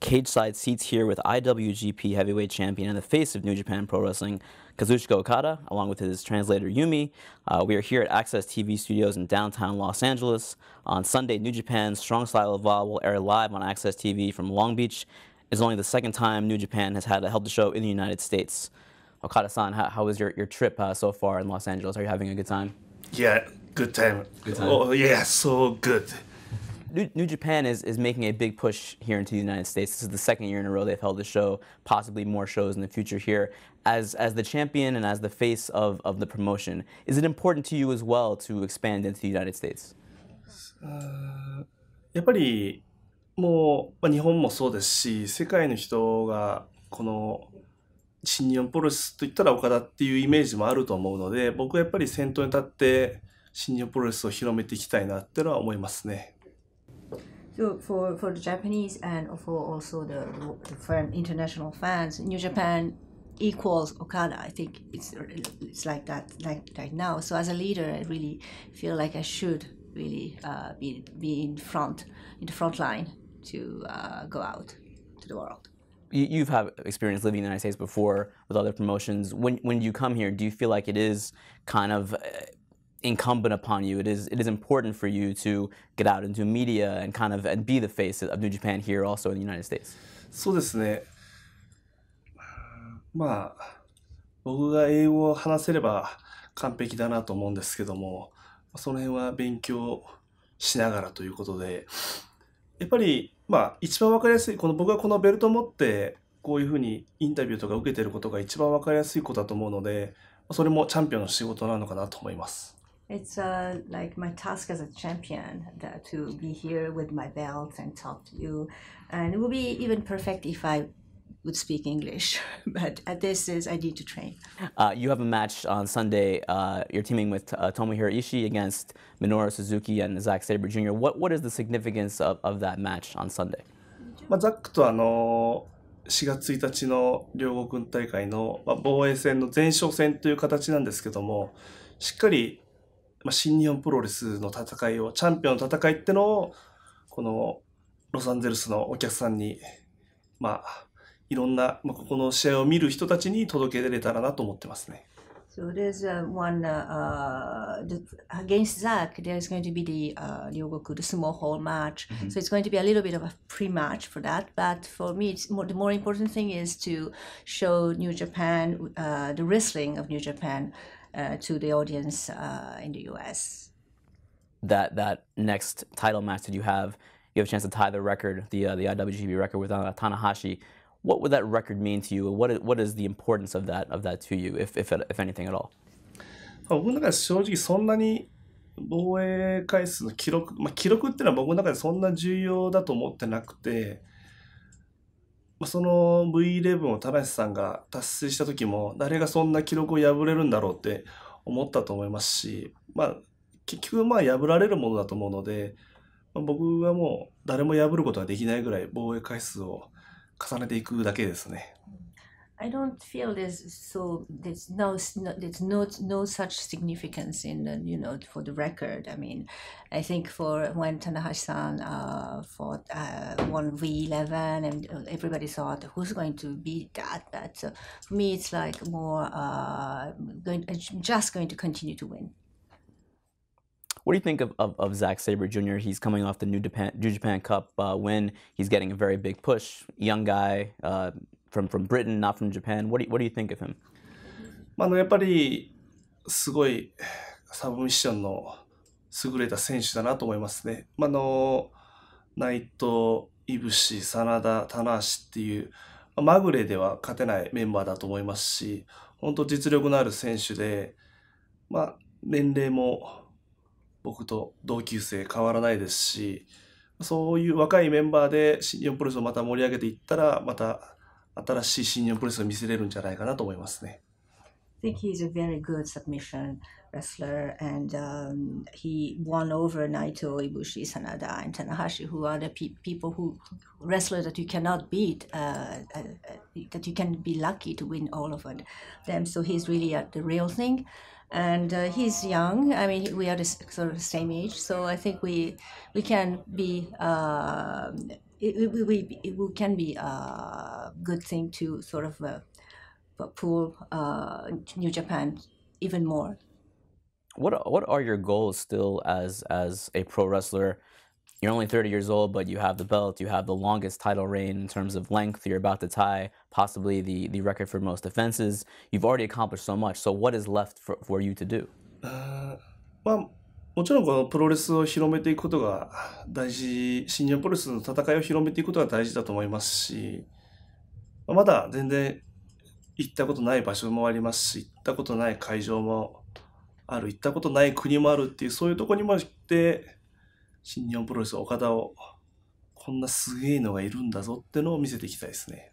cage side seats here with IWGP heavyweight champion and the face of New Japan Pro Wrestling, Kazuchika Okada, along with his translator Yumi. Uh, we are here at Access TV Studios in downtown Los Angeles. On Sunday, New Japan's Strong Style of Va will air live on Access TV from Long Beach. It's only the second time New Japan has had a held the show in the United States. Okada-san, how, how was your, your trip uh, so far in Los Angeles? Are you having a good time? Yeah, good time. Good time. Oh, yeah, so good. New, New, Japan is, is making a big push here into the United States. This is the second year in a row they've held the show, possibly more shows in the future here. As, as the champion and as the face of, of the promotion, is it important to you as well to expand into the United States? Uh, やっぱりもう、まあ、日本もそうですし世界の人がこの新日本プロレスといったら岡田っていうイメージもあると思うので僕はやっぱり先頭に立って新日本プロレスを広めていきたいなってのは思いますね。so for, for the Japanese and for also the, the firm international fans, New Japan equals Okada. I think it's it's like that like right now. So as a leader, I really feel like I should really uh, be be in front in the front line to uh, go out to the world. You've had experience living in the United States before with other promotions. When when you come here, do you feel like it is kind of uh, incumbent upon you. It is it is important for you to get out into media and kind of and be the face of New Japan here also in the United States. そうですね。まあ僕が英語を話せれば完璧だなと思うんですけども、その辺は勉強しながらということで、やっぱりまあ一番わかりやすいこの僕はこのベルトを持ってこういうふうにインタビューとか受けてることが一番わかりやすいことだと思うので、それもチャンピオンの仕事なのかなと思います。It's uh, like my task as a champion that, to be here with my belt and talk to you. And it would be even perfect if I would speak English, but at this is I need to train. Uh, you have a match on Sunday. Uh, you're teaming with uh, Tomohiro Ishii against Minoru Suzuki and Zack Sabre Jr. What what is the significance of, of that match on Sunday? まあ、ザックとあの4月1日の両国大会の防衛戦の前哨戦という形なんですけどもしっかりまあ、新日本プロレスの戦いを、チャンピオンの戦いってのを、このロサンゼルスのお客さんに、まあ、いろんな、まあ、ここの試合を見る人たちに届けられたらなと思ってますね。So there's uh, one uh, t h against Zach. There's going to be the uh, Ryogoku, t h small hall match. Mm-hmm. So it's going to be a little bit of a pre-match for that. But for me, it's more, the more important thing is to show New Japan, uh, the wrestling of New Japan. uh, to the audience uh, in the U.S. That that next title match that you have, you have a chance to tie the record, the uh, the IWGP record with uh, Tanahashi. What would that record mean to you? What is, what is the importance of that of that to you, if if, if anything at all? 僕の中で正直そんなに防衛回数の記録、まあ、記録っていうのは僕の中でそんな重要だと思ってなくて、その V11 を田無さんが達成した時も誰がそんな記録を破れるんだろうって思ったと思いますし、まあ、結局まあ破られるものだと思うので、まあ、僕はもう誰も破ることはできないぐらい防衛回数を重ねていくだけですね。I don't feel there's so there's no there's no no such significance in the, you know for the record. I mean, I think for when Tanahashi-san uh, fought uh, won V eleven and everybody thought who's going to beat that, but so uh, for me it's like more uh, going uh, just going to continue to win. What do you think of, of, of Sabre Jr.? He's coming off the New Japan, New Japan Cup uh, win. He's getting a very big push. Young guy, uh, from from Britain, not from Japan. What do you, what do you think of him? まああのやっぱりすごいサブミッションの優れた選手だなと思いますね。まああのナイトイブシ、真田、棚橋っていうまぐれでは勝てないメンバーだと思いますし、本当実力のある選手で、まあ年齢も僕と同級生変わらないですし、そういう若いメンバーで新日本プロレスをまた盛り上げていったら、また新しい新日本プロレスが見せれるんじゃないかなと思いますね。I think he's a very good submission wrestler, and um, he won over Naito, Ibushi, Sanada, and Tanahashi, who are the pe- people who wrestlers that you cannot beat, uh, uh, that you can be lucky to win all of them. So he's really uh, the real thing, and uh, he's young. I mean, we are the sort of same age, so I think we we can be. Um, it, will, be, it will, can be a good thing to sort of uh, pull uh, New Japan even more. What what are your goals still as as a pro wrestler? You're only 30 years old, but you have the belt. You have the longest title reign in terms of length. You're about to tie possibly the, the record for most defenses. You've already accomplished so much. So what is left for, for you to do? Uh, well, もちろんこのプロレスを広めていくことが大事、新日本プロレスの戦いを広めていくことが大事だと思いますし、まだ全然行ったことない場所もありますし、行ったことない会場もある、行ったことない国もあるっていう、そういうとこにも行って、新日本プロレス岡田を、こんなすげえのがいるんだぞってのを見せていきたいですね。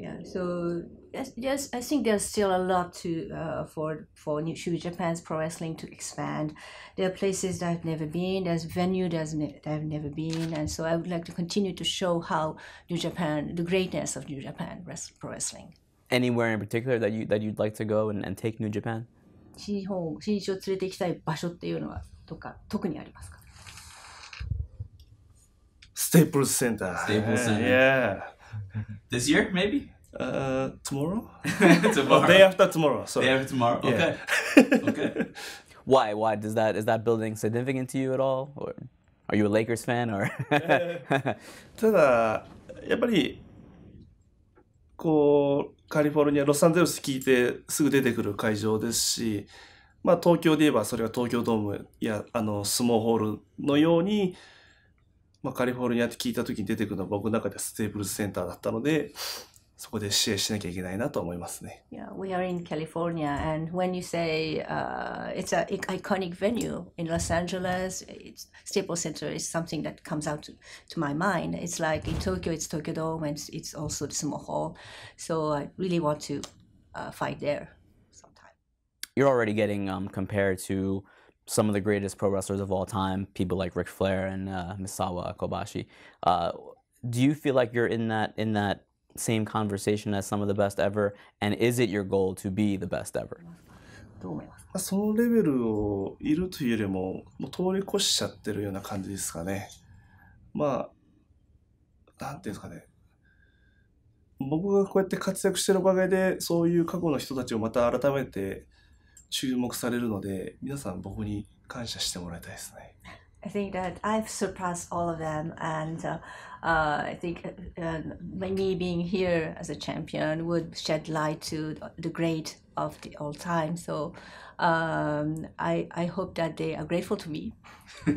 yeah so yes yes i think there's still a lot to uh, for for new Shibu japan's pro wrestling to expand there are places that i've never been there's venue ne- that i've never been and so i would like to continue to show how new japan the greatness of new japan pro wrestling anywhere in particular that you that you'd like to go and, and take new japan Staples Center. Staples Center. Yeah. this year, maybe? Uh, tomorrow? tomorrow. Oh, day after tomorrow. s o r Day after tomorrow. Okay. Yeah. okay. Why? Why does that is that building significant to you at all, or are you a Lakers fan, or? ただやっぱりこうカリフォルニアロサンゼルス聞いてすぐ出てくる会場ですし、まあ東京で言えばそれが東京ドームやあのスモーホールのように。まあ、カリフォルニアって聞いた時に出てくるのは僕の中ではステーブルズセンターだったので、そこで支援しなきゃいけないなと思いますね。Yeah, we are in California, and when you say、uh, it's an iconic venue in Los Angeles, it's, Staples Center is something that comes out to, to my mind. It's like in Tokyo, it's Tokyo Dome, and it's also the Sumo Hall. So I really want to uh, fight there sometime. You're already getting um, compared to some of the greatest pro wrestlers of all time, people like Ric Flair and uh, Misawa Kobashi. Uh, do you feel like you're in that in that same conversation as some of the best ever? And is it your goal to be the best ever? そのレベルをいるというよりももう通り越しちゃってるような感じですかね。まあ、なんていうんですかね。僕がこうやって活躍してるおかげで、そういう過去の人たちをまた改めて注目されるので、皆さん僕に感謝してもらいたいですね。I think that I've surpassed all of them, and uh, uh, I think uh, me being here as a champion would shed light to the great of the all time. So um, I, I hope that they are grateful to me.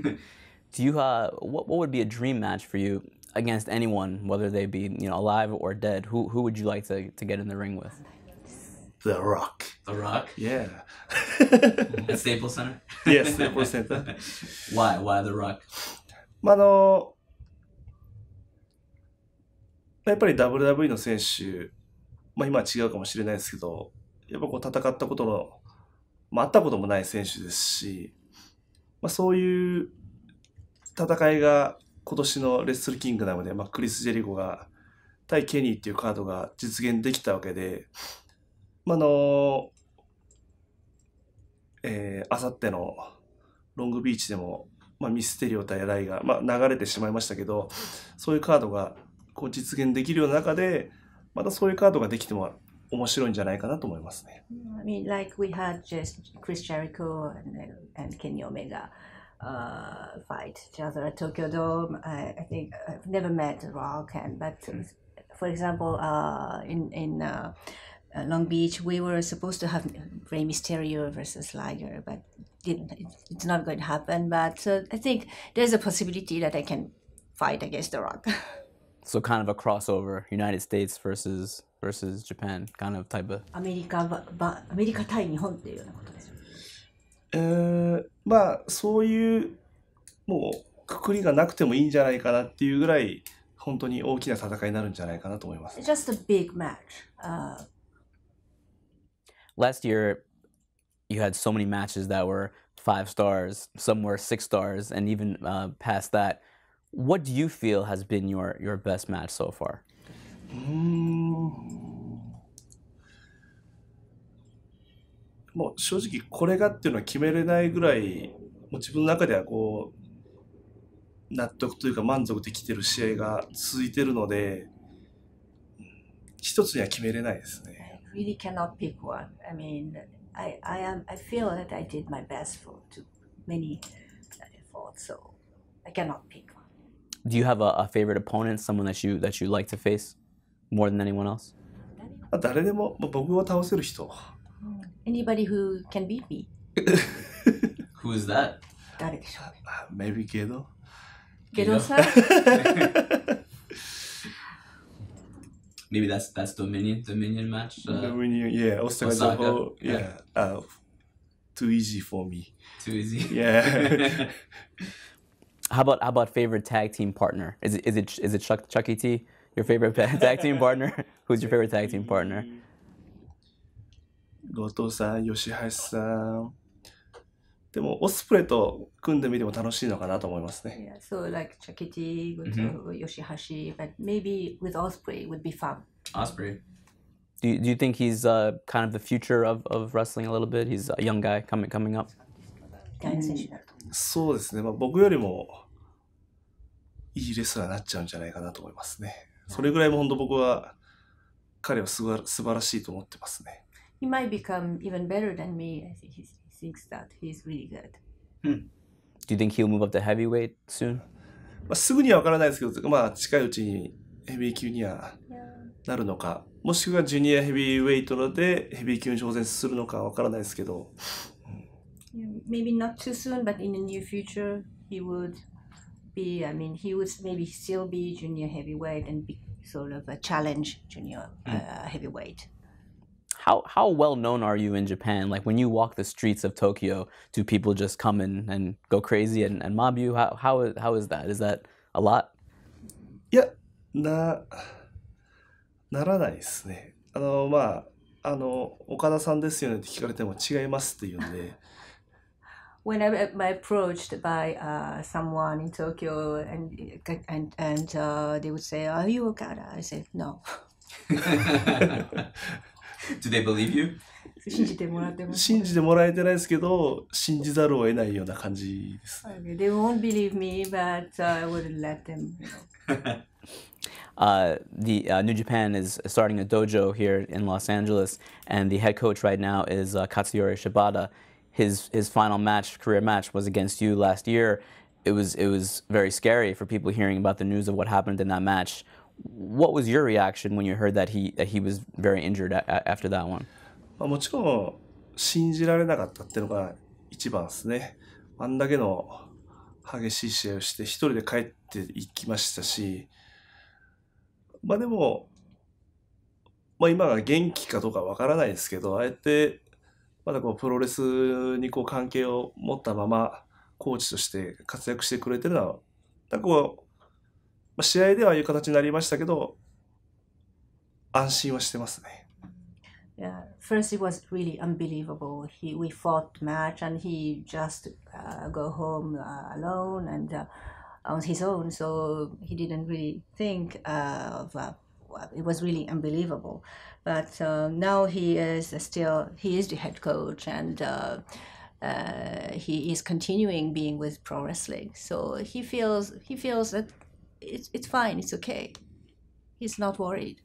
Do you uh, what, what would be a dream match for you against anyone, whether they be you know alive or dead? Who who would you like to, to get in the ring with? The Rock. The Rock? Yeah. At Staples Center? yes, Staples Center. Why? Why The Rock? まあ、あの、やっぱり WWE の選手、まあ、今は違うかもしれないですけど、やっぱこう戦ったことの、まあ、会ったこともない選手ですし、まあ、そういう戦いが今年のレッスルキングダムで、まあ、クリス・ジェリコが対ケニーっていうカードが実現できたわけで、まあのえー、あさってのロングビーチでも、まあ、ミステリオ対ライが、まあ、流れてしまいましたけどそういうカードがこう実現できるような中でまたそういうカードができても面白いんじゃないかなと思いますね。I mean, like we had just Chris Jericho and, and Kenny Omega. Uh, fight each other at Tokyo Dome. I, I think I've never met Raul Ken, but for example, uh, in in uh, Uh, Long Beach, we were supposed to have Rey Mysterio versus Liger, but didn't, it's not going to happen. But uh, I think there's a possibility that I can fight against The Rock. so kind of a crossover, United States versus versus Japan, kind of type of. America America Tai アメリカばばアメリカ対日本っていうようなことです。えー、まあそういうもうくくりがなくてもいいんじゃないかなっていうぐらい本当に大きな戦いになるんじゃないかなと思います。Just a big match.、Uh, last year you had so many matches that were five stars, some were six stars, and even uh, past that. What do you feel has been your, your best match so far? もう正直これがっていうのは決めれないぐらいもう自分の中ではこう納得というか満足できてる試合が続いてるので一つには決めれないですね。Hmm really cannot pick one. I mean, I, I am I feel that I did my best for too many uh, efforts, so I cannot pick one. Do you have a, a favorite opponent, someone that you that you like to face more than anyone else? Uh, Anybody who can beat me. who is that? 誰でしょう。Maybe Gedo. Gedo さん。maybe that's that's Dominion Dominion match. Uh, Dominion, yeah. Also Osaka. yeah. yeah. Uh, too easy for me. Too easy. Yeah. how about how about favorite tag team partner? Is it is it is it Chuck Chucky T Your favorite tag team partner? Who's your favorite tag team partner? Goto-san, Yoshihashi-san, でもオスプレイと組んでみても楽しいのかなと思いますね。Yeah, so like Chakiti, Yoshihashi, but maybe with Osprey would be fun. Osprey. Do you, do you think he's uh, kind of the future of, of wrestling a little bit? He's a young guy coming coming up. そうですね。まあ僕よりもいいレスラーになっちゃうんじゃないかなと思いますね。それぐらいも本当僕は彼はすば素晴らしいと思ってますね。He might become even better than me. I think he's thinks that he's really good. うん。Do you think he'll move up to heavyweight soon? まあすぐには分からないですけど、まあ近いうちにヘビー級にはなるのか、もしくはジュニアヘビーウェイトのでヘビー級に挑戦するのか分からないですけど。Maybe not too soon, but in the near future he would be, I mean, he would maybe still be junior heavyweight and be sort of a challenge junior uh, heavyweight. how how well known are you in Japan? Like when you walk the streets of Tokyo, do people just come in and go crazy and, and mob you? How how is, how is that? Is that a lot? Yeah, なならないですね。あのまああの岡田さんですよねって聞かれても違いますって言うんで。when I'm approached by uh, someone in Tokyo and and and uh, they would say, "Are you Okada?" I said, "No." Do they believe you? They won't believe me, but、uh, I wouldn't let them. Uh, the uh, New Japan is starting a dojo here in Los Angeles, and the head coach right now is uh, Katsuyori Shibata. His his final match, career match, was against you last year. It was it was very scary for people hearing about the news of what happened in that match. what was your reaction when you heard that he that he was very injured after that one? まあもちろん信じられなかったっていうのが一番ですね。あんだけの激しい試合をして一人で帰っていきましたし、まあでも、まあ今が元気かどうかわからないですけど、あえてまだこうプロレスにこう関係を持ったままコーチとして活躍してくれてるのは、なんかこう first it was really unbelievable. He we fought match and he just uh, go home uh, alone and uh, on his own, so he didn't really think uh, of. Uh, it was really unbelievable, but uh, now he is still he is the head coach and uh, uh, he is continuing being with pro wrestling. So he feels he feels that it's, it's fine, it's okay. He's not worried.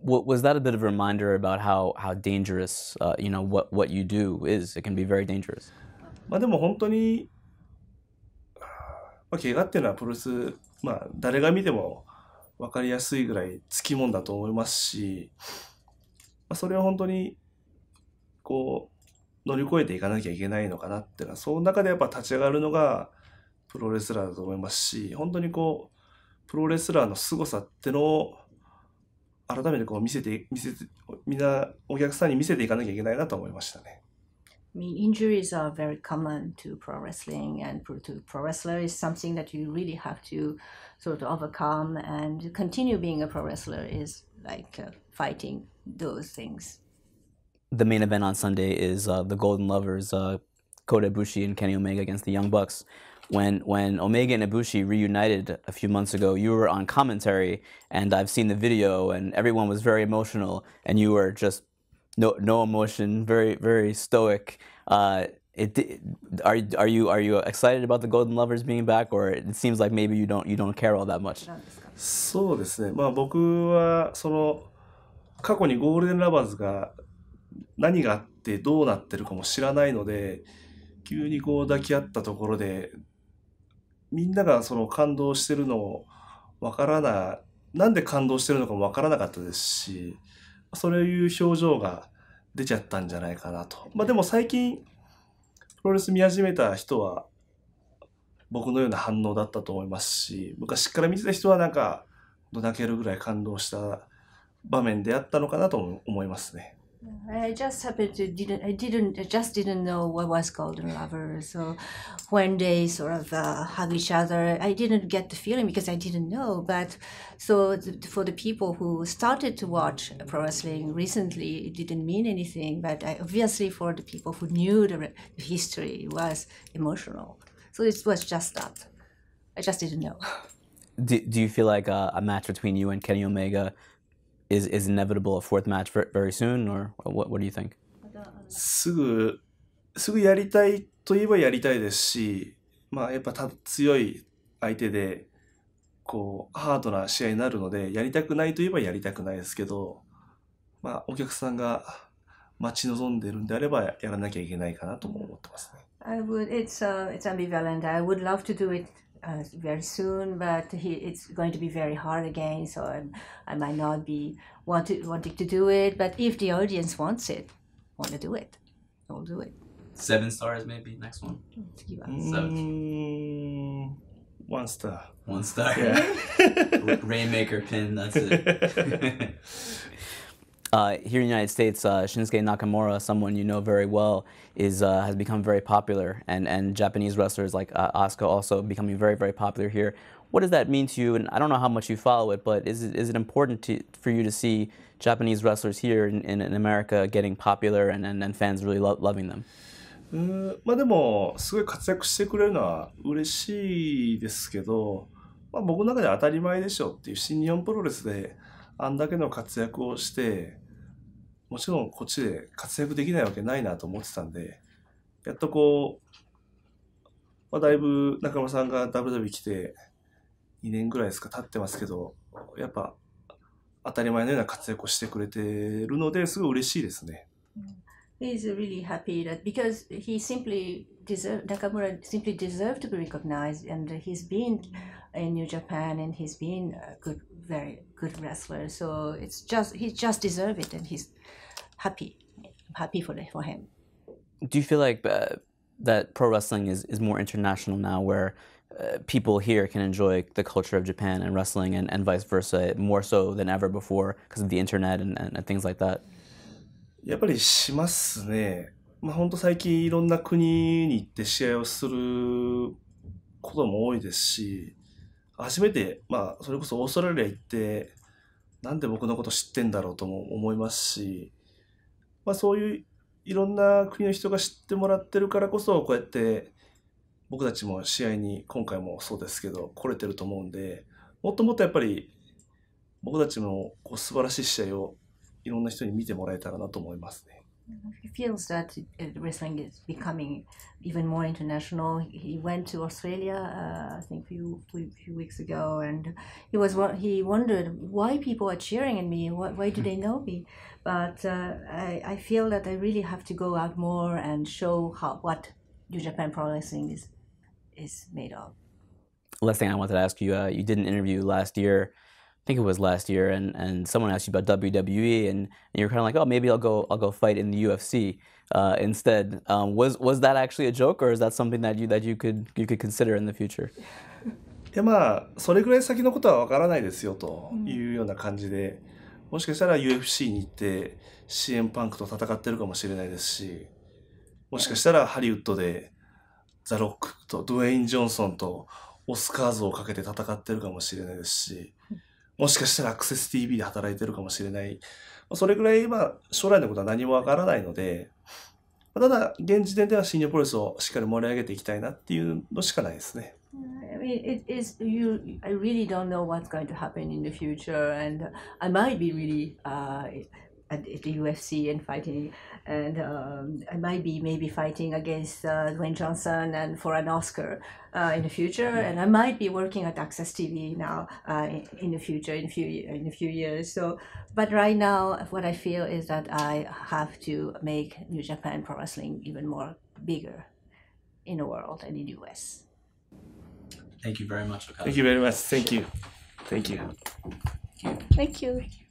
What, was that a bit of a reminder about how, how dangerous, uh, you know, what, what you do is? It can be very dangerous. まあでも本当に、まあ、怪我っていうのはプロレス、まあ誰が見ても分かりやすいぐらいつきもんだと思いますし、まあ、それを本当にこう乗り越えていかなきゃいけないのかなっていうのはその中でやっぱ立ち上がるのがプロレスラーだと思いますし本当にこう mean, injuries are very common to pro wrestling, and to pro wrestler is something that you really have to sort of overcome. And continue being a pro wrestler is like uh, fighting those things. The main event on Sunday is uh, the Golden Lovers, uh, Kota Ibushi and Kenny Omega against the Young Bucks when when Omega and Ibushi reunited a few months ago, you were on commentary, and I've seen the video, and everyone was very emotional, and you were just no no emotion, very very stoic. Uh, it, are are you are you excited about the Golden Lovers being back, or it seems like maybe you don't you don't care all that much? そうですね。まあ僕はその過去にゴールデンラバーズが何があってどうなってるかも知らないので。急にこう抱き合ったところでみんながその感動してるのをわからない、なんで感動してるのかもわからなかったですし、そういう表情が出ちゃったんじゃないかなと。まあでも最近、プロレス見始めた人は、僕のような反応だったと思いますし、昔から見てた人はなんか、どだけるぐらい感動した場面であったのかなと思いますね。I just happened to didn't I didn't I just didn't know what was golden lover. So when they sort of uh, hug each other, I didn't get the feeling because I didn't know. But so th- for the people who started to watch pro wrestling recently, it didn't mean anything. But I, obviously for the people who knew the, re- the history, it was emotional. So it was just that. I just didn't know. Do, do you feel like a, a match between you and Kenny Omega is is inevitable a fourth match very soon, or what what do you think? すぐすぐやりたいといえばやりたいですし、まあやっぱた強い相手でこうハードな試合になるのでやりたくないといえばやりたくないですけど、まあお客さんが待ち望んでるんであればやらなきゃいけないかなとも思ってますね。I would it's、uh, it's ambivalent. I would love to do it. uh, very soon, but he, it's going to be very hard again, so I'm, i might not be wanted, wanting to do it. But if the audience wants it, want to do it, I'll do it. Seven stars, maybe next one. Mm, one star. One star. Yeah. Rainmaker pin. That's it. Uh, here in the United States, uh, Shinsuke Nakamura, someone you know very well, is uh, has become very popular, and and Japanese wrestlers like uh, Asuka also becoming very very popular here. What does that mean to you? And I don't know how much you follow it, but is it, is it important to, for you to see Japanese wrestlers here in, in, in America getting popular and, and, and fans really lo loving them? Mm, まあでもすごい活躍してくれるのは嬉しいですけど、まあ、僕の中では当たり前でしょっていう新日本プロレスであんだけの活躍をしてもちろんこっちで活躍できないわけないなと思ってたんで、やっとこう、まあ、だいぶ中村さんが WW 来て2年ぐらいですか経ってますけど、やっぱ当たり前のような活躍をしてくれてるのですごい嬉しいですね。He's really happy that because he simply deserved Nakamura simply deserved to be recognized and he's been in New Japan and he's been a good very good wrestler. So it's just he just deserves it, and he's happy. I'm happy for for him. Do you feel like uh, that pro wrestling is is more international now, where uh, people here can enjoy the culture of Japan and wrestling, and, and vice versa, more so than ever before because of the internet and, and, and things like that? やっぱりしますね。まあ本当最近いろんな国に行って試合をすることも多いですし、初めて、まあ、それこそオーストラリア行って、なんで僕のこと知ってんだろうとも思いますし、まあ、そういういろんな国の人が知ってもらってるからこそ、こうやって僕たちも試合に今回もそうですけど、来れてると思うんで、もっともっとやっぱり僕たちもこう素晴らしい試合をいろんな人に見てもらえたらなと思いますね。He feels that uh, wrestling is becoming even more international. He went to Australia, uh, I think, a few, few, few weeks ago, and he was he wondered why people are cheering at me. Why, why do they know me? But uh, I, I feel that I really have to go out more and show how what New Japan Pro Wrestling is is made of. Last thing I wanted to ask you, uh, you did an interview last year I think it was last year, and, and someone asked you about WWE, and, and you're kind of like, oh, maybe I'll go I'll go fight in the UFC uh, instead. Um, was was that actually a joke, or is that something that you that you could you could consider in the future? いやまあそれぐらい先のことはわからないですよというような感じで、もしかしたら UFC に行って CM パンクと戦ってるかもしれないですし、もしかしたらハリウッドでザ・ロックとドウェイン・ジョンソンとオスカーズをかけて戦ってるかもしれないですし。もしかしたらアクセス TV で働いてるかもしれない。それぐらい、まあ、将来のことは何もわからないので、ただ、現時点ではシニアポリスをしっかり盛り上げていきたいなっていうのしかないですね。I mean, it is you. I really don't know what's going to happen in the future, and I might be really uh, at the UFC and fighting, and um, I might be maybe fighting against uh, Dwayne Johnson and for an Oscar uh, in the future, and I might be working at Access TV now uh, in, in the future, in a few in a few years. So, but right now, what I feel is that I have to make New Japan Pro Wrestling even more bigger in the world and in the US. Thank you very much. Thank you very much. Thank you. Thank you. Thank you. Thank you.